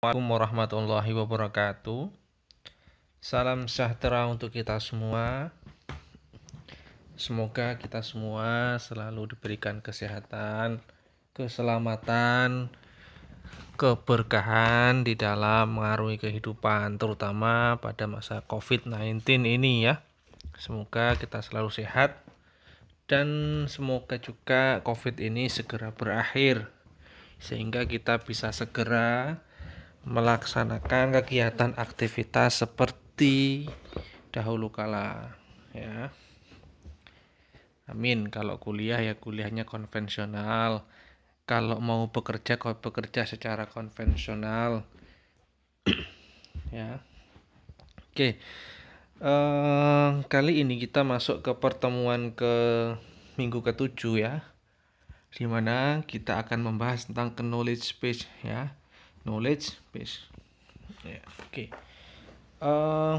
Assalamualaikum warahmatullahi wabarakatuh Salam sejahtera untuk kita semua Semoga kita semua selalu diberikan kesehatan, keselamatan, keberkahan di dalam mengaruhi kehidupan Terutama pada masa COVID-19 ini ya Semoga kita selalu sehat Dan semoga juga COVID ini segera berakhir Sehingga kita bisa segera melaksanakan kegiatan aktivitas seperti dahulu kala ya amin kalau kuliah ya kuliahnya konvensional kalau mau bekerja kok bekerja secara konvensional ya oke okay. kali ini kita masuk ke pertemuan ke minggu ketujuh ya dimana kita akan membahas tentang knowledge space ya knowledge base ya, oke okay. uh, eh,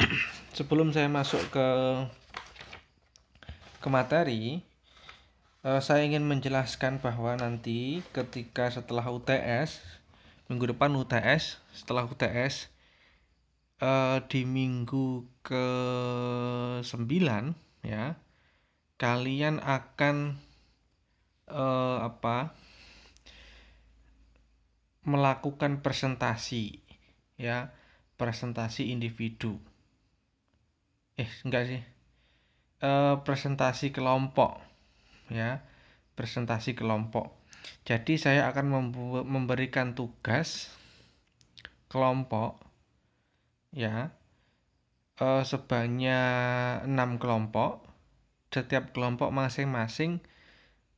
sebelum saya masuk ke ke materi uh, saya ingin menjelaskan bahwa nanti ketika setelah UTS minggu depan UTS setelah UTS uh, eh, di minggu ke 9 ya kalian akan uh, apa melakukan presentasi ya presentasi individu eh enggak sih e, presentasi kelompok ya presentasi kelompok jadi saya akan memberikan tugas kelompok ya e, sebanyak enam kelompok setiap kelompok masing-masing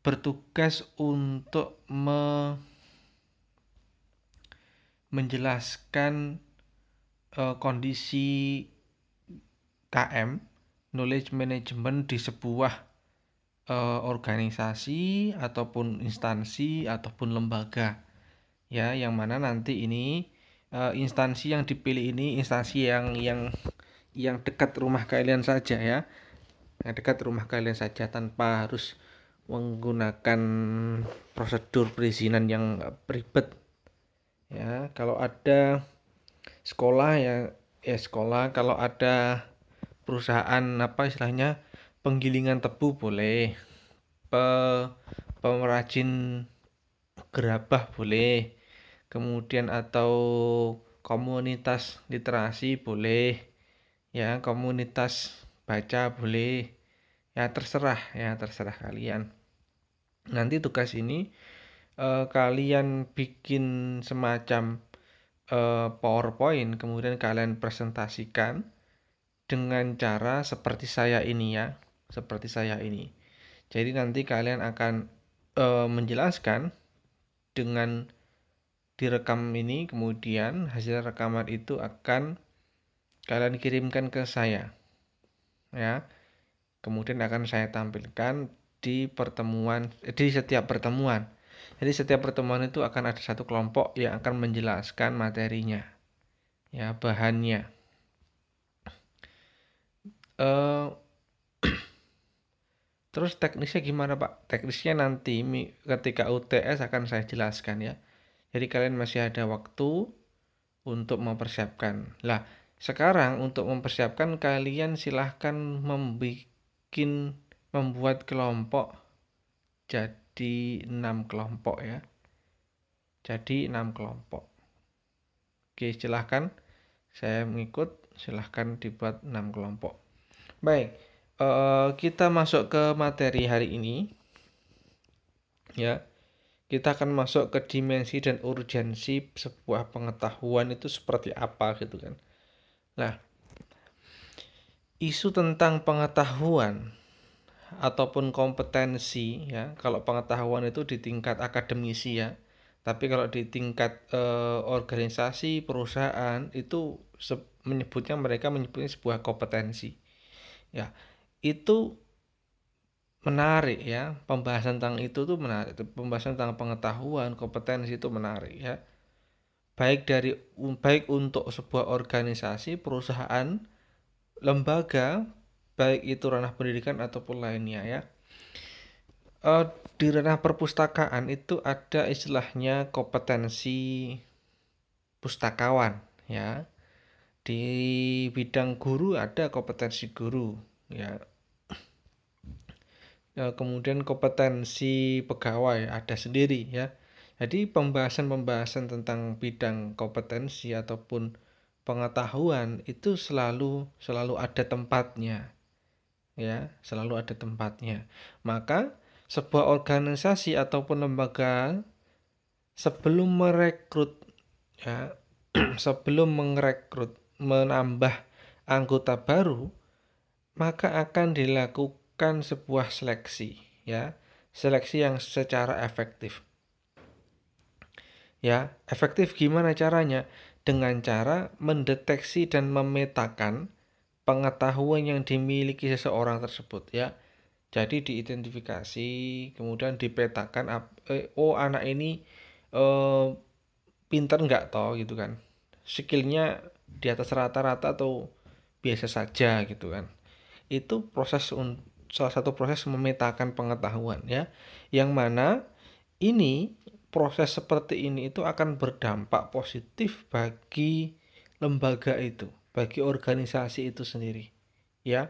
bertugas untuk me menjelaskan uh, kondisi KM knowledge management di sebuah uh, organisasi ataupun instansi ataupun lembaga ya yang mana nanti ini uh, instansi yang dipilih ini instansi yang yang yang dekat rumah kalian saja ya yang dekat rumah kalian saja tanpa harus menggunakan prosedur perizinan yang ribet ya kalau ada sekolah ya ya sekolah kalau ada perusahaan apa istilahnya penggilingan tebu boleh Pe, pemerajin gerabah boleh kemudian atau komunitas literasi boleh ya komunitas baca boleh ya terserah ya terserah kalian nanti tugas ini eh, kalian bikin semacam eh, PowerPoint kemudian kalian presentasikan dengan cara seperti saya ini ya, seperti saya ini. Jadi nanti kalian akan eh, menjelaskan dengan direkam ini kemudian hasil rekaman itu akan kalian kirimkan ke saya ya kemudian akan saya tampilkan di pertemuan di setiap pertemuan jadi setiap pertemuan itu akan ada satu kelompok yang akan menjelaskan materinya, ya bahannya. Uh, terus teknisnya gimana Pak? Teknisnya nanti ketika UTS akan saya jelaskan ya. Jadi kalian masih ada waktu untuk mempersiapkan. Lah, sekarang untuk mempersiapkan kalian silahkan membuat membuat kelompok. Jadi di enam kelompok ya. Jadi enam kelompok. Oke, silahkan saya mengikut, silahkan dibuat enam kelompok. Baik, eh, kita masuk ke materi hari ini. Ya, kita akan masuk ke dimensi dan urgensi sebuah pengetahuan itu seperti apa gitu kan. Nah, isu tentang pengetahuan ataupun kompetensi ya kalau pengetahuan itu di tingkat akademisi ya tapi kalau di tingkat eh, organisasi perusahaan itu menyebutnya mereka menyebutnya sebuah kompetensi ya itu menarik ya pembahasan tentang itu tuh menarik pembahasan tentang pengetahuan kompetensi itu menarik ya baik dari baik untuk sebuah organisasi perusahaan lembaga baik itu ranah pendidikan ataupun lainnya ya. Uh, di ranah perpustakaan itu ada istilahnya kompetensi pustakawan ya. Di bidang guru ada kompetensi guru ya. Eh, kemudian kompetensi pegawai ada sendiri ya. Jadi pembahasan-pembahasan tentang bidang kompetensi ataupun pengetahuan itu selalu selalu ada tempatnya ya, selalu ada tempatnya. Maka sebuah organisasi ataupun lembaga sebelum merekrut ya, sebelum merekrut menambah anggota baru, maka akan dilakukan sebuah seleksi ya, seleksi yang secara efektif. Ya, efektif gimana caranya? Dengan cara mendeteksi dan memetakan pengetahuan yang dimiliki seseorang tersebut ya jadi diidentifikasi kemudian dipetakan eh, oh anak ini eh, pinter nggak toh gitu kan skillnya di atas rata-rata atau biasa saja gitu kan itu proses salah satu proses memetakan pengetahuan ya yang mana ini proses seperti ini itu akan berdampak positif bagi lembaga itu bagi organisasi itu sendiri ya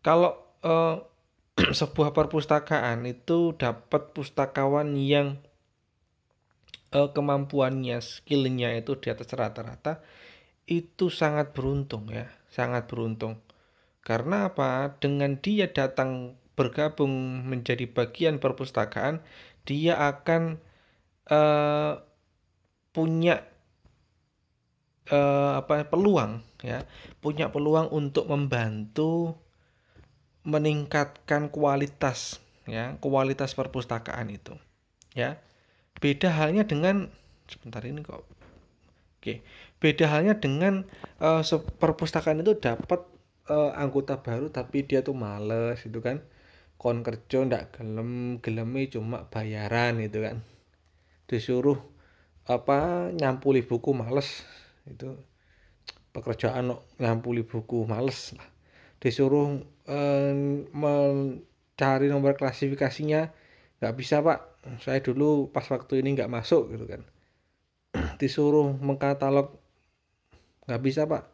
kalau eh, sebuah perpustakaan itu dapat pustakawan yang eh, kemampuannya skillnya itu di atas rata-rata itu sangat beruntung ya sangat beruntung karena apa dengan dia datang bergabung menjadi bagian perpustakaan dia akan eh, punya eh, apa peluang ya punya peluang untuk membantu meningkatkan kualitas ya kualitas perpustakaan itu ya beda halnya dengan sebentar ini kok oke beda halnya dengan uh, perpustakaan itu dapat uh, anggota baru tapi dia tuh males itu kan kon kerja ndak gelem gelemi cuma bayaran itu kan disuruh apa nyampuli buku males itu pekerjaan ngampuli buku males lah disuruh eh, mencari nomor klasifikasinya nggak bisa pak saya dulu pas waktu ini nggak masuk gitu kan disuruh mengkatalog nggak bisa pak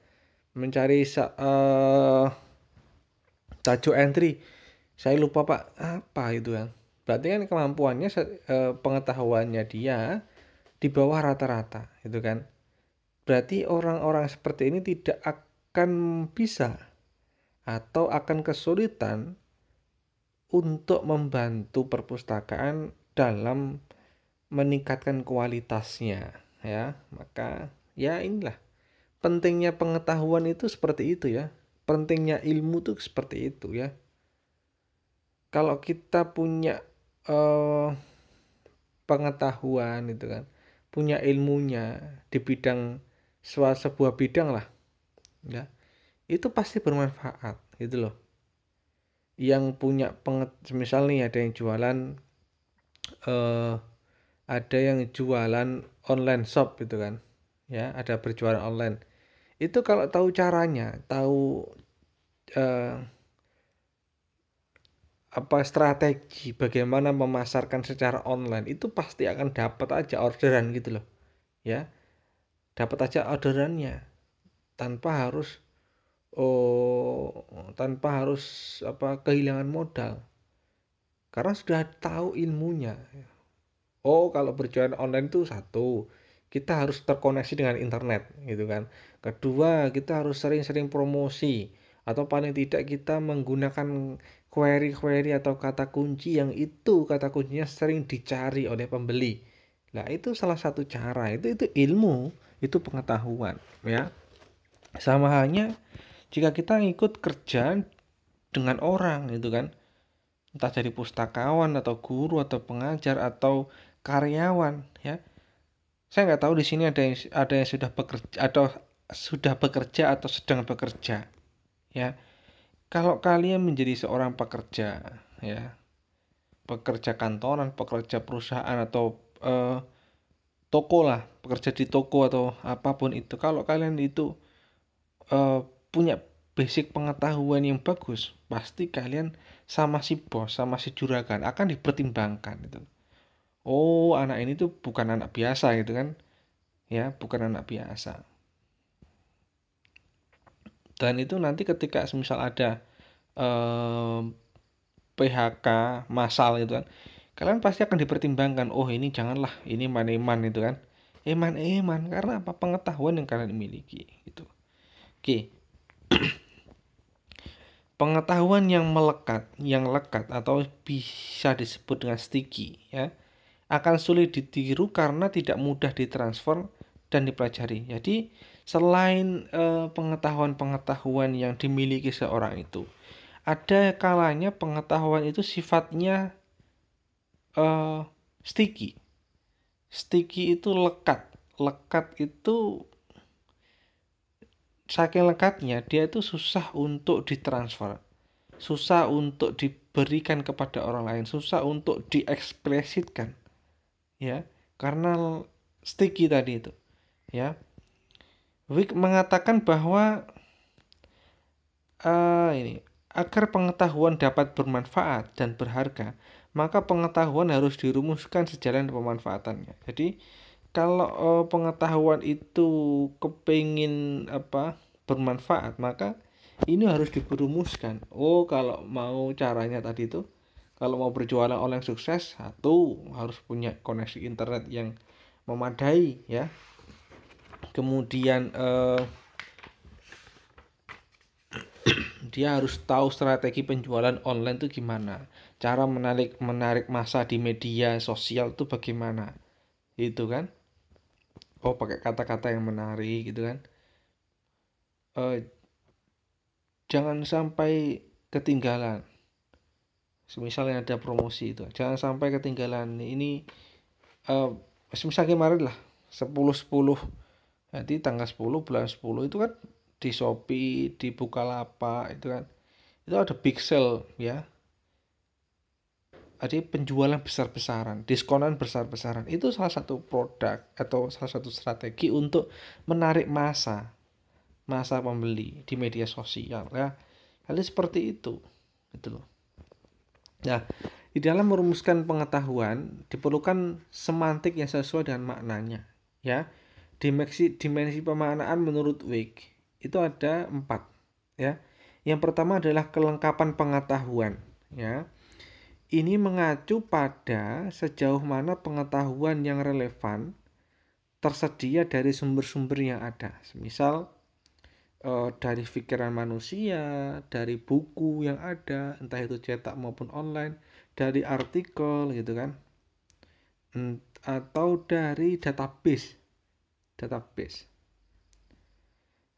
mencari uh, tajuk entry saya lupa pak apa itu kan berarti kan kemampuannya uh, pengetahuannya dia di bawah rata-rata gitu kan berarti orang-orang seperti ini tidak akan bisa atau akan kesulitan untuk membantu perpustakaan dalam meningkatkan kualitasnya ya maka ya inilah pentingnya pengetahuan itu seperti itu ya pentingnya ilmu tuh seperti itu ya kalau kita punya eh, pengetahuan itu kan punya ilmunya di bidang sebuah bidang lah ya itu pasti bermanfaat gitu loh yang punya penget misalnya ada yang jualan eh, ada yang jualan online shop gitu kan ya ada berjualan online itu kalau tahu caranya tahu eh, apa strategi bagaimana memasarkan secara online itu pasti akan dapat aja orderan gitu loh ya dapat aja orderannya tanpa harus oh tanpa harus apa kehilangan modal karena sudah tahu ilmunya oh kalau berjualan online itu satu kita harus terkoneksi dengan internet gitu kan kedua kita harus sering-sering promosi atau paling tidak kita menggunakan query-query atau kata kunci yang itu kata kuncinya sering dicari oleh pembeli. Nah, itu salah satu cara. Itu itu ilmu itu pengetahuan ya sama halnya jika kita ikut kerja dengan orang gitu kan entah dari pustakawan atau guru atau pengajar atau karyawan ya saya nggak tahu di sini ada yang ada yang sudah bekerja atau sudah bekerja atau sedang bekerja ya kalau kalian menjadi seorang pekerja ya pekerja kantoran pekerja perusahaan atau eh, toko lah pekerja di toko atau apapun itu kalau kalian itu uh, punya basic pengetahuan yang bagus pasti kalian sama si bos sama si juragan akan dipertimbangkan itu oh anak ini tuh bukan anak biasa gitu kan ya bukan anak biasa dan itu nanti ketika misal ada eh, PHK masal gitu kan kalian pasti akan dipertimbangkan oh ini janganlah ini maneman eman itu kan eman-eman eh, karena apa pengetahuan yang kalian miliki gitu oke pengetahuan yang melekat yang lekat atau bisa disebut dengan sticky ya akan sulit ditiru karena tidak mudah ditransfer dan dipelajari jadi selain eh, pengetahuan-pengetahuan yang dimiliki seorang itu ada kalanya pengetahuan itu sifatnya uh, sticky. Sticky itu lekat. Lekat itu saking lekatnya dia itu susah untuk ditransfer. Susah untuk diberikan kepada orang lain, susah untuk diekspresikan, Ya, karena sticky tadi itu. Ya. Wick mengatakan bahwa uh, ini agar pengetahuan dapat bermanfaat dan berharga, maka pengetahuan harus dirumuskan sejalan pemanfaatannya. Jadi kalau uh, pengetahuan itu kepingin apa bermanfaat maka ini harus diperumuskan. Oh kalau mau caranya tadi itu kalau mau berjualan online sukses satu harus punya koneksi internet yang memadai ya. Kemudian eh, dia harus tahu strategi penjualan online itu gimana cara menarik menarik masa di media sosial tuh bagaimana itu kan oh pakai kata-kata yang menarik gitu kan uh, jangan sampai ketinggalan misalnya ada promosi itu jangan sampai ketinggalan ini uh, eh, misalnya kemarin lah sepuluh 10 nanti tanggal sepuluh bulan sepuluh itu kan di Shopee di Bukalapak itu kan itu ada big sale ya jadi penjualan besar-besaran, diskonan besar-besaran itu salah satu produk atau salah satu strategi untuk menarik masa masa pembeli di media sosial ya. Hal seperti itu. Gitu loh. Nah, di dalam merumuskan pengetahuan diperlukan semantik yang sesuai dengan maknanya ya. Dimensi dimensi pemaknaan menurut Wick itu ada empat ya. Yang pertama adalah kelengkapan pengetahuan ya ini mengacu pada sejauh mana pengetahuan yang relevan tersedia dari sumber-sumber yang ada. Misal eh, dari pikiran manusia, dari buku yang ada, entah itu cetak maupun online, dari artikel gitu kan. Atau dari database. Database.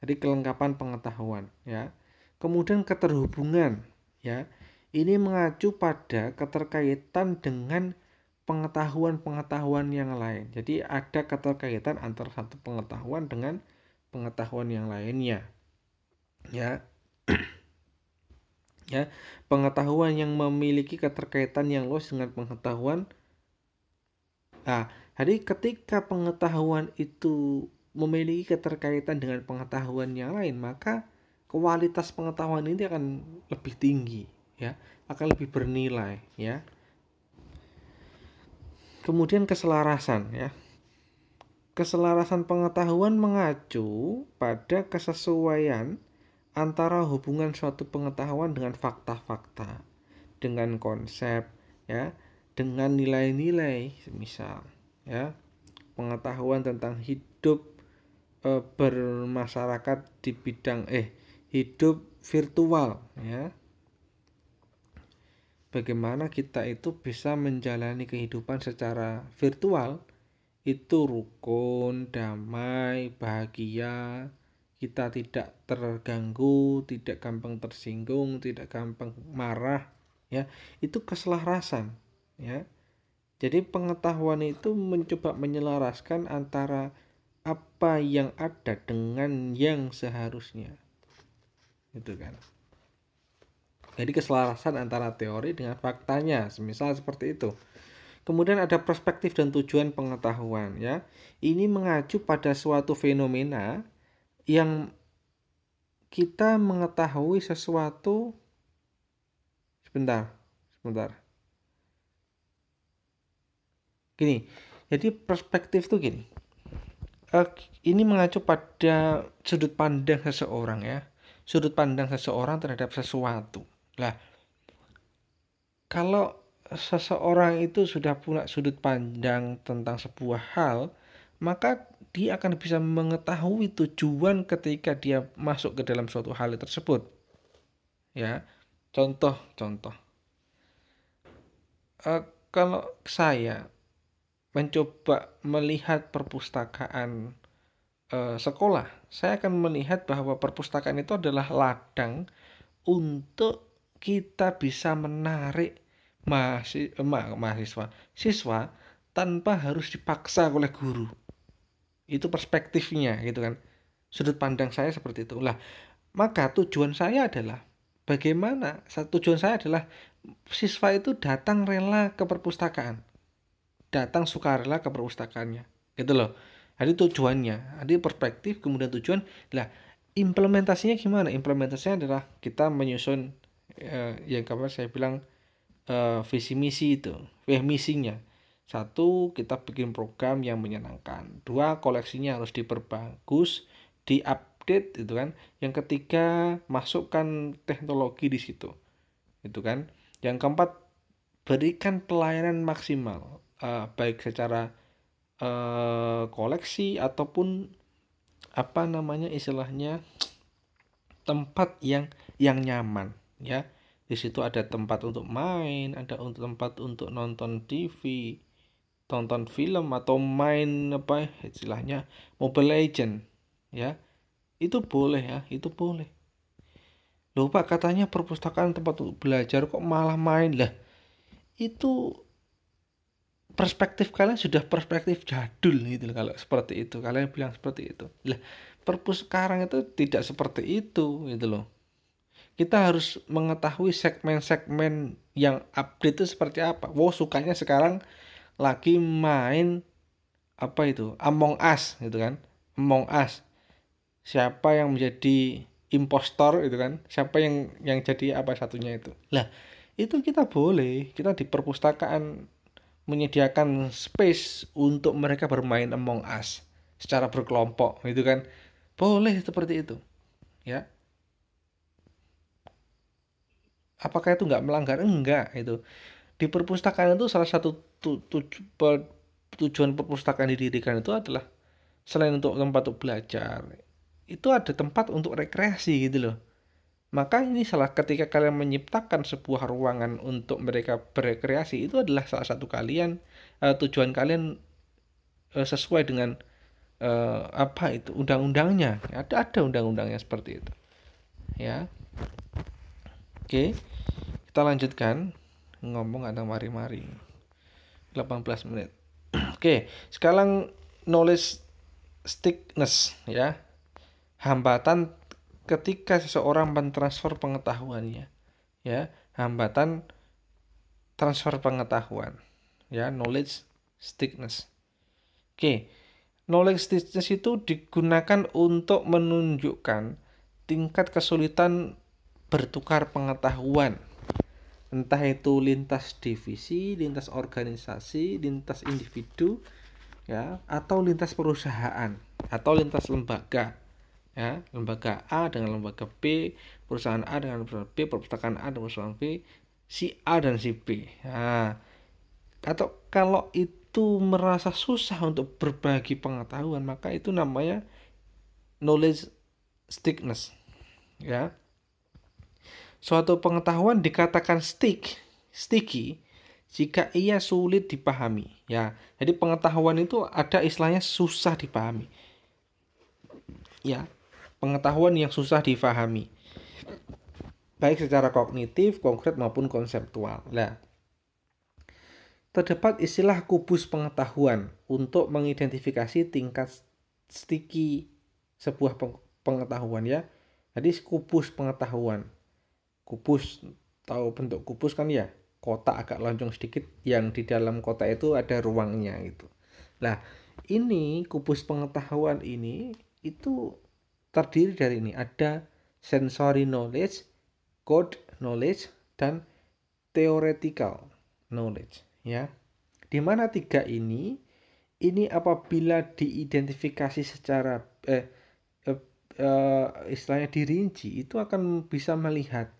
Jadi kelengkapan pengetahuan ya. Kemudian keterhubungan ya ini mengacu pada keterkaitan dengan pengetahuan-pengetahuan yang lain. Jadi ada keterkaitan antara satu pengetahuan dengan pengetahuan yang lainnya. Ya. ya, pengetahuan yang memiliki keterkaitan yang luas dengan pengetahuan Nah, jadi ketika pengetahuan itu memiliki keterkaitan dengan pengetahuan yang lain, maka kualitas pengetahuan ini akan lebih tinggi ya akan lebih bernilai ya kemudian keselarasan ya keselarasan pengetahuan mengacu pada kesesuaian antara hubungan suatu pengetahuan dengan fakta-fakta dengan konsep ya dengan nilai-nilai misal ya pengetahuan tentang hidup e, bermasyarakat di bidang eh hidup virtual ya bagaimana kita itu bisa menjalani kehidupan secara virtual itu rukun, damai, bahagia. Kita tidak terganggu, tidak gampang tersinggung, tidak gampang marah, ya. Itu keselarasan, ya. Jadi pengetahuan itu mencoba menyelaraskan antara apa yang ada dengan yang seharusnya. Itu kan. Jadi keselarasan antara teori dengan faktanya, semisal seperti itu. Kemudian ada perspektif dan tujuan pengetahuan ya. Ini mengacu pada suatu fenomena yang kita mengetahui sesuatu sebentar, sebentar. Gini. Jadi perspektif tuh gini. Eh, ini mengacu pada sudut pandang seseorang ya. Sudut pandang seseorang terhadap sesuatu. Nah, kalau seseorang itu sudah punya sudut pandang tentang sebuah hal, maka dia akan bisa mengetahui tujuan ketika dia masuk ke dalam suatu hal tersebut. Ya, contoh, contoh. E, kalau saya mencoba melihat perpustakaan e, sekolah, saya akan melihat bahwa perpustakaan itu adalah ladang untuk kita bisa menarik mahasiswa, eh, ma mahasiswa siswa tanpa harus dipaksa oleh guru. Itu perspektifnya gitu kan. Sudut pandang saya seperti itu. Lah, maka tujuan saya adalah bagaimana satu tujuan saya adalah siswa itu datang rela ke perpustakaan. Datang sukarela ke perpustakaannya. Gitu loh. Jadi tujuannya, jadi perspektif kemudian tujuan. Lah, implementasinya gimana? Implementasinya adalah kita menyusun eh, yang kemarin saya bilang eh, visi misi itu eh misinya satu kita bikin program yang menyenangkan dua koleksinya harus diperbagus diupdate itu kan yang ketiga masukkan teknologi di situ itu kan yang keempat berikan pelayanan maksimal uh, baik secara uh, koleksi ataupun apa namanya istilahnya tempat yang yang nyaman ya di situ ada tempat untuk main ada untuk tempat untuk nonton TV tonton film atau main apa istilahnya Mobile Legend ya itu boleh ya itu boleh Lupa katanya perpustakaan tempat untuk belajar kok malah main lah itu perspektif kalian sudah perspektif jadul gitu loh, kalau seperti itu kalian bilang seperti itu lah perpus sekarang itu tidak seperti itu gitu loh kita harus mengetahui segmen-segmen yang update itu seperti apa. Wow, sukanya sekarang lagi main apa itu? Among Us gitu kan. Among Us. Siapa yang menjadi impostor gitu kan? Siapa yang yang jadi apa satunya itu. Lah, itu kita boleh, kita di perpustakaan menyediakan space untuk mereka bermain Among Us secara berkelompok gitu kan. Boleh seperti itu. Ya, apakah itu nggak melanggar enggak itu di perpustakaan itu salah satu tu, tu, tujuan perpustakaan didirikan itu adalah selain untuk tempat untuk belajar itu ada tempat untuk rekreasi gitu loh maka ini salah ketika kalian menciptakan sebuah ruangan untuk mereka berekreasi itu adalah salah satu kalian uh, tujuan kalian uh, sesuai dengan uh, apa itu undang-undangnya ada ada undang-undangnya seperti itu ya Oke, kita lanjutkan ngomong ada mari-mari. 18 menit. Oke, sekarang knowledge stickness ya. Hambatan ketika seseorang mentransfer pengetahuannya. Ya, hambatan transfer pengetahuan. Ya, knowledge stickness. Oke, knowledge stickness itu digunakan untuk menunjukkan tingkat kesulitan bertukar pengetahuan entah itu lintas divisi, lintas organisasi, lintas individu, ya, atau lintas perusahaan, atau lintas lembaga, ya, lembaga A dengan lembaga B, perusahaan A dengan perusahaan B, perpustakaan A dengan perusahaan B, si A dan si B. Nah, atau kalau itu merasa susah untuk berbagi pengetahuan, maka itu namanya knowledge stickness, ya. Suatu pengetahuan dikatakan stick, sticky jika ia sulit dipahami. Ya, jadi pengetahuan itu ada istilahnya susah dipahami. Ya, pengetahuan yang susah dipahami. Baik secara kognitif, konkret maupun konseptual. Nah, terdapat istilah kubus pengetahuan untuk mengidentifikasi tingkat sticky sebuah pengetahuan ya. Jadi kubus pengetahuan kubus tahu bentuk kubus kan ya kotak agak lonjong sedikit yang di dalam kotak itu ada ruangnya gitu nah ini kubus pengetahuan ini itu terdiri dari ini ada sensory knowledge, code knowledge dan theoretical knowledge ya. Di mana tiga ini ini apabila diidentifikasi secara eh, eh, eh istilahnya dirinci itu akan bisa melihat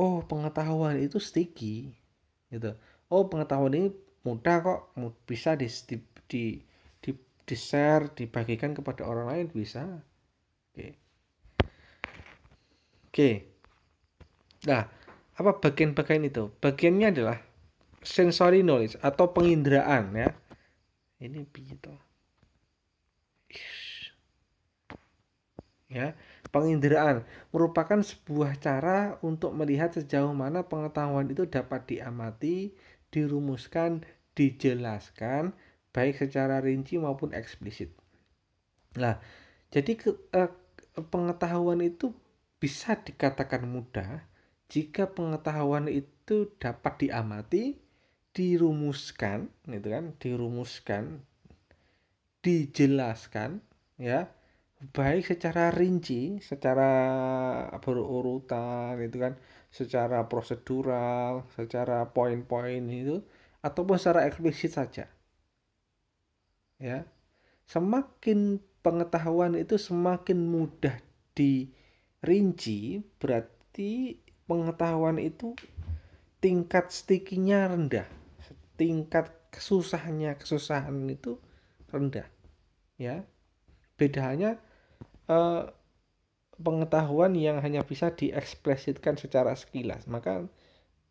oh pengetahuan itu sticky gitu oh pengetahuan ini mudah kok bisa di di di, di di share dibagikan kepada orang lain bisa oke okay. oke okay. nah apa bagian-bagian itu bagiannya adalah sensory knowledge atau penginderaan ya ini begitu ya Penginderaan merupakan sebuah cara untuk melihat sejauh mana pengetahuan itu dapat diamati, dirumuskan, dijelaskan baik secara rinci maupun eksplisit. Nah, jadi ke, eh, pengetahuan itu bisa dikatakan mudah jika pengetahuan itu dapat diamati, dirumuskan, gitu kan, dirumuskan, dijelaskan, ya, baik secara rinci, secara berurutan gitu kan, secara prosedural, secara poin-poin itu ataupun secara eksplisit saja. Ya. Semakin pengetahuan itu semakin mudah dirinci, berarti pengetahuan itu tingkat stikinya rendah, tingkat kesusahannya, kesusahan itu rendah. Ya. bedanya uh, pengetahuan yang hanya bisa dieksplisitkan secara sekilas maka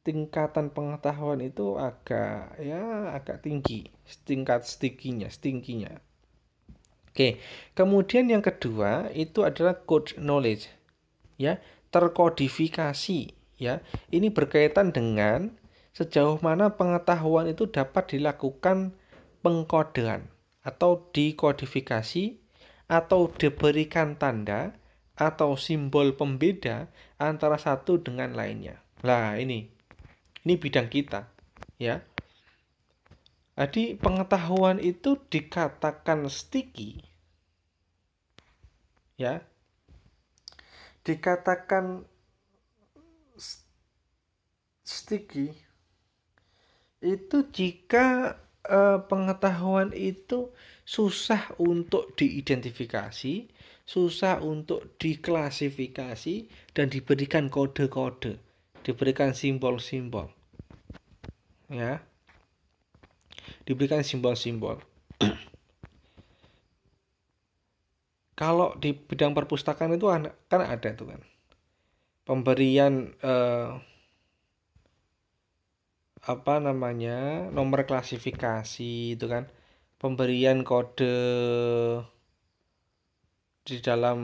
tingkatan pengetahuan itu agak ya agak tinggi tingkat stikinya stinkinya oke kemudian yang kedua itu adalah code knowledge ya terkodifikasi ya ini berkaitan dengan sejauh mana pengetahuan itu dapat dilakukan pengkodean atau dikodifikasi atau diberikan tanda atau simbol pembeda antara satu dengan lainnya. Nah, ini, ini bidang kita, ya. Jadi pengetahuan itu dikatakan sticky, ya. Dikatakan sticky itu jika uh, pengetahuan itu susah untuk diidentifikasi, susah untuk diklasifikasi dan diberikan kode-kode, diberikan simbol-simbol. Ya. Diberikan simbol-simbol. Kalau di bidang perpustakaan itu kan ada tuh kan. Pemberian eh, apa namanya? nomor klasifikasi itu kan pemberian kode di dalam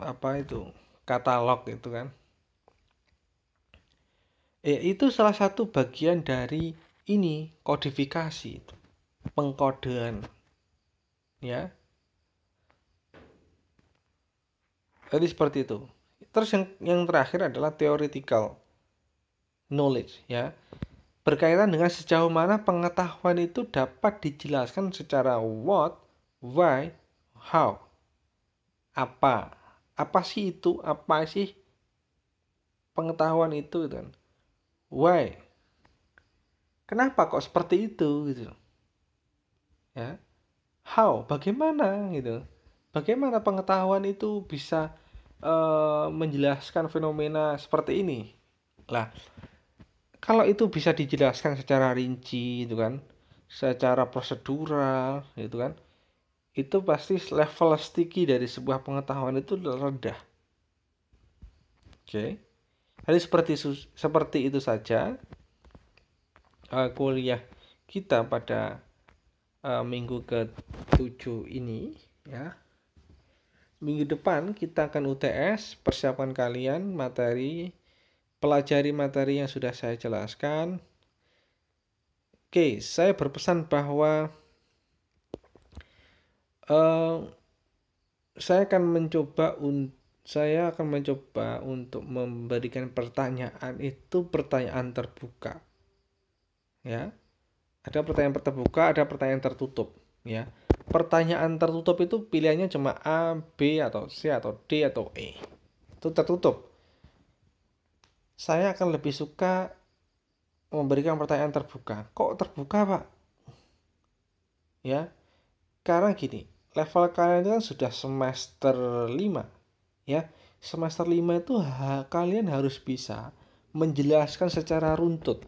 apa itu katalog itu kan eh, itu salah satu bagian dari ini kodifikasi pengkodean ya jadi seperti itu terus yang yang terakhir adalah theoretical knowledge ya berkaitan dengan sejauh mana pengetahuan itu dapat dijelaskan secara what, why, how. Apa? Apa sih itu? Apa sih pengetahuan itu gitu kan? Why? Kenapa kok seperti itu gitu? Ya. How? Bagaimana gitu? Bagaimana pengetahuan itu bisa uh, menjelaskan fenomena seperti ini? Lah, kalau itu bisa dijelaskan secara rinci itu kan secara prosedural gitu kan itu pasti level sticky dari sebuah pengetahuan itu rendah oke okay. jadi seperti seperti itu saja uh, kuliah kita pada uh, minggu ke-7 ini ya minggu depan kita akan UTS persiapan kalian materi pelajari materi yang sudah saya jelaskan. Oke, saya berpesan bahwa uh, saya akan mencoba untuk saya akan mencoba untuk memberikan pertanyaan itu pertanyaan terbuka. Ya. Ada pertanyaan terbuka, ada pertanyaan tertutup, ya. Pertanyaan tertutup itu pilihannya cuma A, B atau C atau D atau E. Itu tertutup saya akan lebih suka memberikan pertanyaan terbuka. Kok terbuka, Pak? Ya. Karena gini, level kalian itu kan sudah semester 5. Ya. Semester 5 itu ha, kalian harus bisa menjelaskan secara runtut.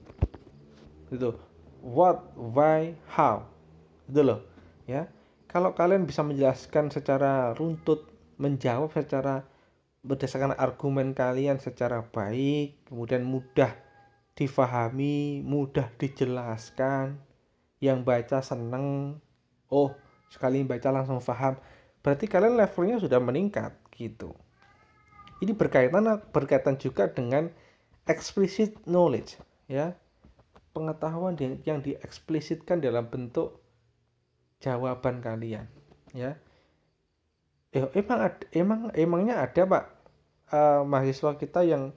gitu. what, why, how. gitu loh, ya. Kalau kalian bisa menjelaskan secara runtut, menjawab secara berdasarkan argumen kalian secara baik, kemudian mudah difahami, mudah dijelaskan, yang baca seneng, oh sekali baca langsung paham, berarti kalian levelnya sudah meningkat gitu. Ini berkaitan berkaitan juga dengan explicit knowledge ya pengetahuan yang dieksplisitkan dalam bentuk jawaban kalian ya eh, emang ada, emang emangnya ada pak uh, mahasiswa kita yang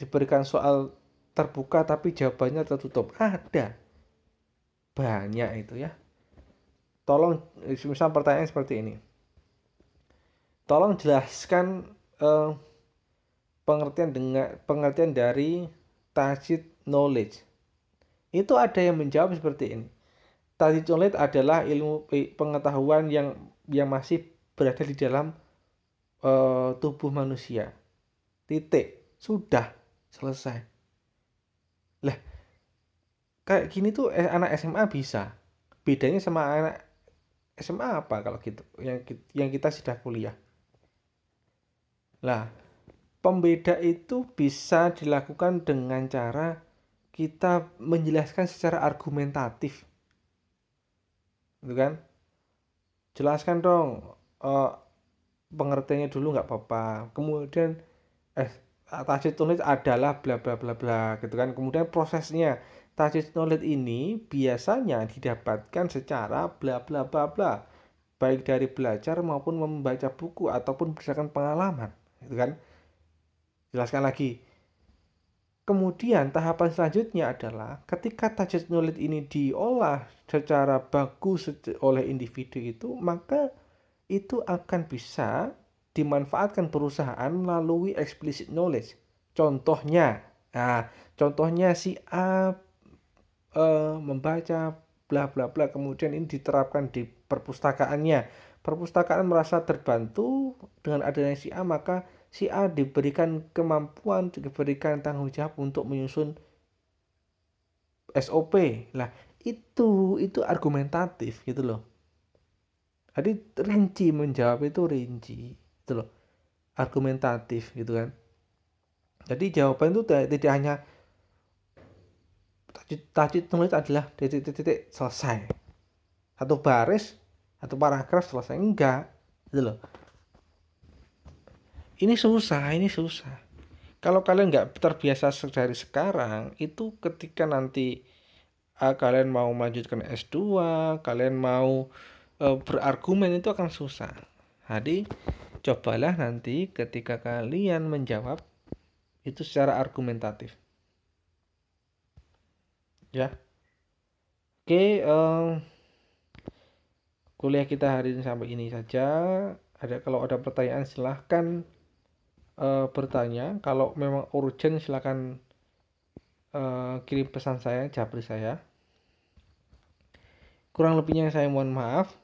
diberikan soal terbuka tapi jawabannya tertutup ada banyak itu ya tolong eh, misal pertanyaan seperti ini tolong jelaskan uh, pengertian dengan pengertian dari tajid knowledge itu ada yang menjawab seperti ini tajid knowledge adalah ilmu pengetahuan yang yang masih berada di dalam uh, tubuh manusia. Titik. Sudah selesai. Lah, kayak gini tuh eh, anak SMA bisa. Bedanya sama anak SMA apa kalau gitu? Yang yang kita sudah kuliah. Lah, pembeda itu bisa dilakukan dengan cara kita menjelaskan secara argumentatif. itu kan? Jelaskan dong uh, pengertiannya dulu nggak apa-apa kemudian eh tajwid tulis adalah bla bla bla bla gitu kan kemudian prosesnya tajwid tulis ini biasanya didapatkan secara bla bla bla bla baik dari belajar maupun membaca buku ataupun berdasarkan pengalaman gitu kan jelaskan lagi Kemudian tahapan selanjutnya adalah ketika tajwid nulis ini diolah secara bagus oleh individu itu, maka itu akan bisa dimanfaatkan perusahaan melalui explicit knowledge. Contohnya, nah, contohnya si A uh, membaca bla bla bla kemudian ini diterapkan di perpustakaannya. Perpustakaan merasa terbantu dengan adanya si A maka si A diberikan kemampuan, diberikan tanggung jawab untuk menyusun SOP. Lah, itu itu argumentatif gitu loh jadi rinci menjawab itu rinci, itu loh, argumentatif gitu kan. Jadi jawaban itu tidak hanya tajwid nulis adalah titik-titik selesai. Satu baris, atau paragraf selesai enggak, itu loh. Ini susah, ini susah. Kalau kalian nggak terbiasa dari sekarang, itu ketika nanti uh, kalian mau melanjutkan S2, kalian mau Eh, berargumen itu akan susah. Jadi cobalah nanti ketika kalian menjawab itu secara argumentatif. Ya. Oke, um, kuliah kita hari ini sampai ini saja. Ada kalau ada pertanyaan silahkan uh, bertanya. Kalau memang urgent silahkan uh, kirim pesan saya, japri saya. Kurang lebihnya saya mohon maaf.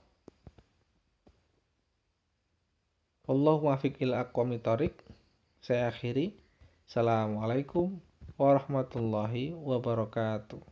Wallahu muwafiq ila Saya akhiri. Assalamualaikum warahmatullahi wabarakatuh.